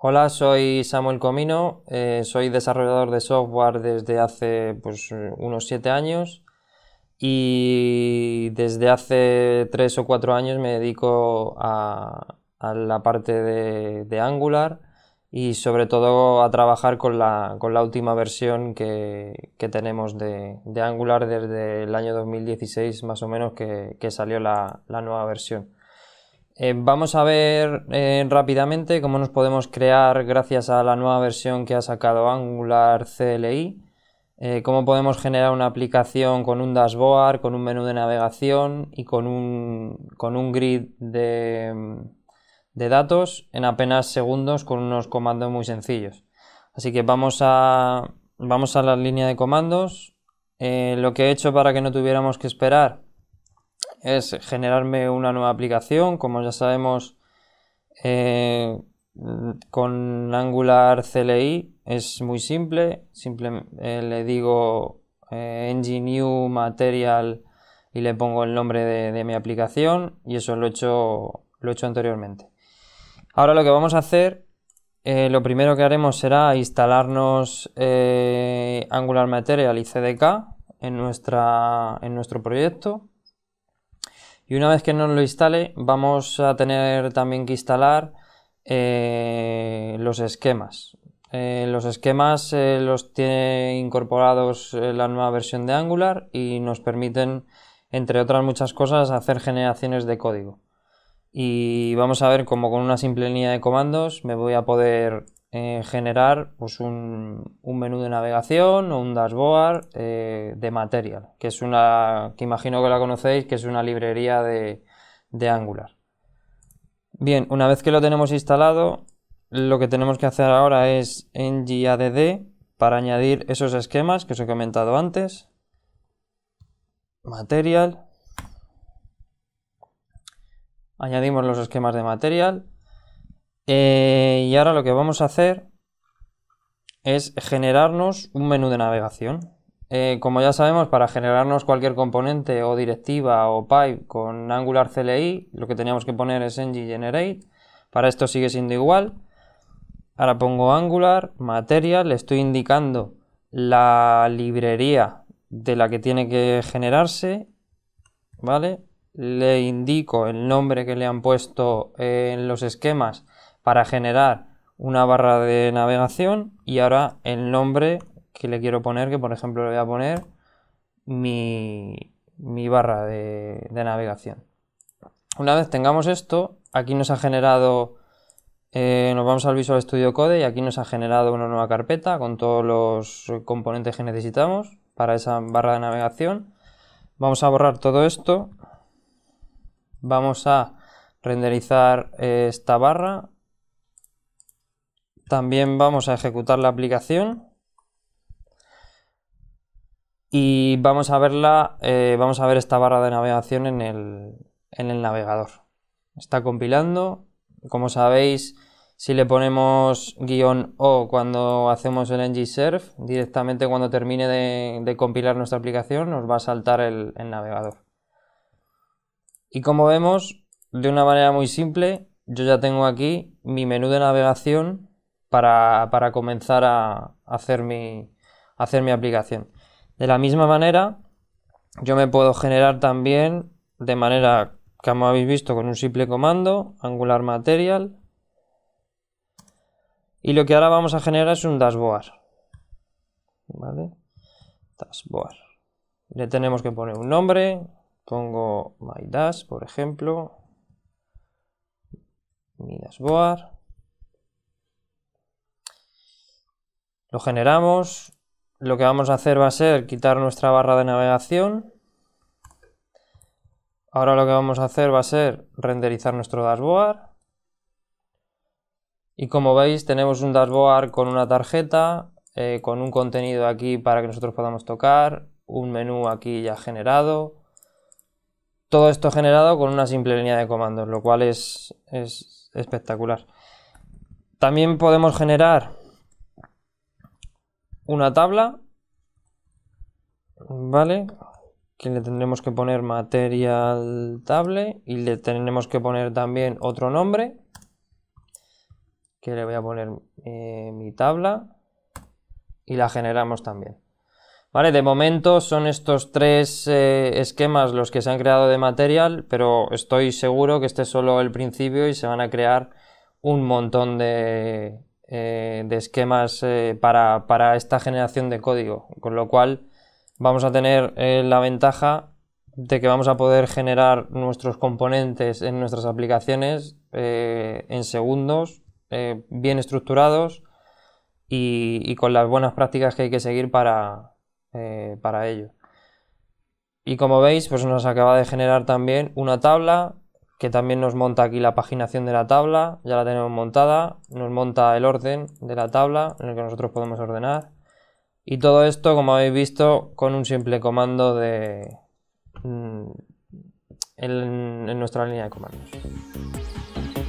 Hola, soy Samuel Comino, eh, soy desarrollador de software desde hace pues, unos 7 años y desde hace 3 o 4 años me dedico a, la parte de, Angular y sobre todo a trabajar con la, última versión que, tenemos de, Angular desde el año 2016 más o menos que, salió la nueva versión. Eh, vamos a ver eh, rápidamente cómo nos podemos crear gracias a la nueva versión que ha sacado Angular CLI, eh, cómo podemos generar una aplicación con un dashboard, con un menú de navegación y con un, grid de, datos en apenas segundos con unos comandos muy sencillos. Así que vamos a, vamos a la línea de comandos. lo que he hecho para que no tuviéramos que esperar es generarme una nueva aplicación, como ya sabemos, eh, con Angular CLI es muy simple, simplemente eh, le digo eh, engine new material y le pongo el nombre de, mi aplicación y eso lo he hecho, lo he hecho anteriormente. Ahora lo que vamos a hacer, lo primero que haremos será instalarnos Angular Material y CDK nuestra, en nuestro proyecto. Y una vez que nos lo instale, vamos a tener también que instalar eh, los esquemas. Eh, los esquemas eh, los tiene incorporados la nueva versión de Angular y nos permiten, entre otras muchas cosas, hacer generaciones de código. Y vamos a ver cómo con una simple línea de comandos me voy a poder eh, generar pues un, menú de navegación o un dashboard eh, de material, que es una, que imagino que la conocéis, que es una librería de, Angular. Bien, una vez que lo tenemos instalado, lo que tenemos que hacer ahora es en add para añadir esos esquemas que os he comentado antes. Material. Añadimos los esquemas de material. Eh, y ahora lo que vamos a hacer es generarnos un menú de navegación. Eh, como ya sabemos, para generarnos cualquier componente o directiva o pipe con Angular CLI, lo que teníamos que poner es ng-generate. Para esto sigue siendo igual. Ahora pongo Angular, material, le estoy indicando la librería de la que tiene que generarse, ¿vale? Le indico el nombre que le han puesto eh, en los esquemas para generar una barra de navegación y ahora el nombre que le quiero poner, que por ejemplo le voy a poner mi, barra de, navegación. Una vez tengamos esto, aquí nos ha generado, eh, nos vamos al Visual Studio Code y aquí nos ha generado una nueva carpeta con todos los componentes que necesitamos para esa barra de navegación. Vamos a borrar todo esto, vamos a renderizar eh, esta barra también vamos a ejecutar la aplicación y vamos a verla, eh, vamos a ver esta barra de navegación en el, navegador. Está compilando, como sabéis, si le ponemos guión O cuando hacemos el ng-serve, directamente cuando termine de, compilar nuestra aplicación nos va a saltar el navegador. Y como vemos, de una manera muy simple, yo ya tengo aquí mi menú de navegación para, para comenzar a hacer mi, aplicación. De la misma manera, yo me puedo generar también de manera, como habéis visto, con un simple comando, Angular Material. Y lo que ahora vamos a generar es un dashboard. ¿Vale? Dashboard. Le tenemos que poner un nombre. Pongo My Dash, por ejemplo. Mi dashboard. Lo generamos. Lo que vamos a hacer va a ser quitar nuestra barra de navegación. Ahora lo que vamos a hacer va a ser renderizar nuestro dashboard. Y como veis tenemos un dashboard con una tarjeta, eh, con un contenido aquí para que nosotros podamos tocar, un menú aquí ya generado. Todo esto generado con una simple línea de comandos, lo cual es, es espectacular. También podemos generar una tabla, ¿vale? Que le tendremos que poner material table y le tendremos que poner también otro nombre. Que le voy a poner eh, mi tabla y la generamos también. Vale, de momento son estos tres eh, esquemas los que se han creado de material, pero estoy seguro que este es solo el principio y se van a crear un montón de, eh, de esquemas eh, para, esta generación de código, con lo cual vamos a tener eh, la ventaja de que vamos a poder generar nuestros componentes en nuestras aplicaciones en segundos, bien estructurados y, con las buenas prácticas que hay que seguir para, para ello. Y como veis, pues nos acaba de generar también una tabla que también nos monta aquí la paginación de la tabla, ya la tenemos montada, nos monta el orden de la tabla en el que nosotros podemos ordenar. Y todo esto, como habéis visto, con un simple comando de, mm, en nuestra línea de comandos.